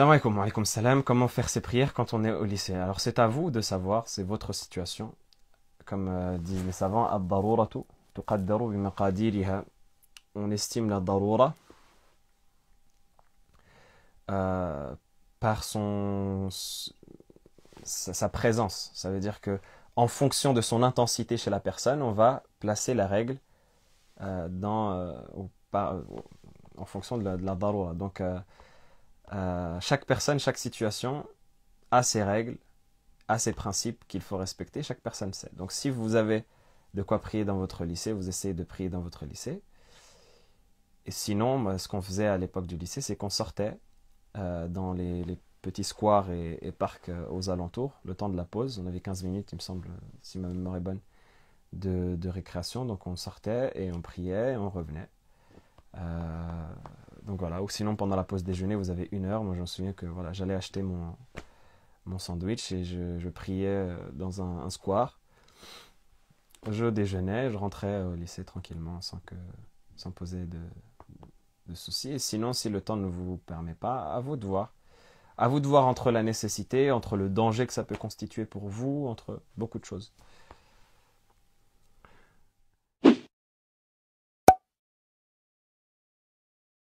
Salam alaikum, alaikum Comment faire ses prières quand on est au lycée Alors c'est à vous de savoir, c'est votre situation. Comme euh, disent les savants, On estime la daroura euh, par son sa, présence. Ça veut dire que en fonction de son intensité chez la personne, on va placer la règle euh, dans, ou en fonction de la, de la daroura. Donc euh, chaque personne, chaque situation a ses règles, a ses principes qu'il faut respecter, chaque personne sait. Donc si vous avez de quoi prier dans votre lycée, vous essayez de prier dans votre lycée. Et sinon, bah, ce qu'on faisait à l'époque du lycée, c'est qu'on sortait euh, dans les, petits squares et, parcs euh, aux alentours, le temps de la pause. On avait 15 minutes, il me semble, si ma mémoire est bonne, de, récréation. Donc on sortait et on priait et on revenait. Donc voilà, ou sinon pendant la pause déjeuner, vous avez une heure. Moi, je me souviens que voilà, j'allais acheter mon, sandwich et je, priais euh, dans un, square. Je déjeunais, je rentrais au lycée tranquillement sans, que, sans poser de, de soucis. Et sinon, si le temps ne vous permet pas, à vous de voir. À vous de voir entre la nécessité, entre le danger que ça peut constituer pour vous, entre beaucoup de choses.